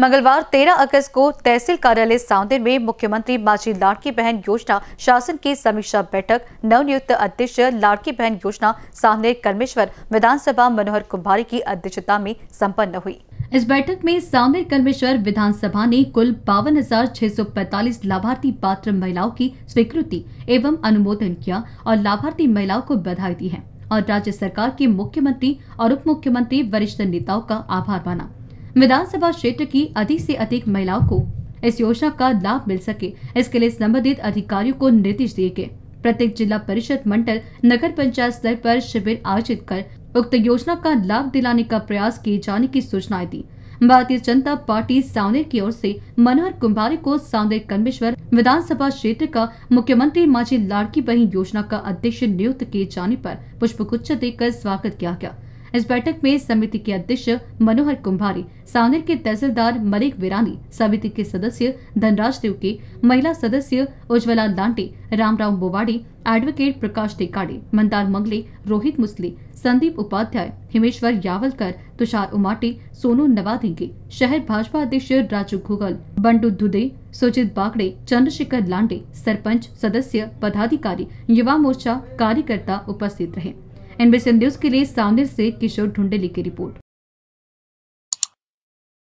मंगलवार 13 अगस्त को तहसील कार्यालय साउंदेन में मुख्यमंत्री माची लाड़की बहन योजना शासन की समीक्षा बैठक नवनियुक्त अध्यक्ष लाड़की बहन योजना सामने कलमेश्वर विधानसभा मनोहर कुम्भारी की अध्यक्षता में सम्पन्न हुई इस बैठक में सामने कलमेश्वर विधानसभा ने कुल बावन लाभार्थी पात्र महिलाओं की स्वीकृति एवं अनुमोदन किया और लाभार्थी महिलाओं को बधाई दी है और राज्य सरकार के मुख्यमंत्री और उप मुख्यमंत्री वरिष्ठ नेताओं का आभार माना विधानसभा क्षेत्र की अधिक से अधिक महिलाओं को इस योजना का लाभ मिल सके इसके लिए संबंधित अधिकारियों को निर्देश दिए गए प्रत्येक जिला परिषद मंडल नगर पंचायत स्तर पर शिविर आयोजित कर उक्त योजना का लाभ दिलाने का प्रयास किए जाने की सूचनाएं दी भारतीय जनता पार्टी सावनेर की ओर से मनोहर कुंभारी को सावनेर कर्मेश्वर विधानसभा क्षेत्र का मुख्यमंत्री माझी लाड़की बही योजना का अध्यक्ष नियुक्त किए जाने पर पुष्पगुच्छ देकर स्वागत किया गया इस बैठक में समिति के अध्यक्ष मनोहर कुंभारी सांगनेर के तहसीलदार मलिक विरानी समिति के सदस्य धनराज देवके महिला सदस्य उज्ज्वला लांटे रामराव बोवाड़ी एडवोकेट प्रकाश टेकाड़े मंदार मंगले रोहित मुसले संदीप उपाध्याय हिमेश्वर यावलकर तुषार उमाटे सोनू नवादिंगे शहर भाजपा अध्यक्ष राजू घुगल बंडू दुदे सुजित बागड़े चंद्रशेखर लांडे सरपंच सदस्य पदाधिकारी युवा मोर्चा कार्यकर्ता उपस्थित रहे एनबीसी न्यूज के लिए साउंदर से किशोर ढूंढेली की रिपोर्ट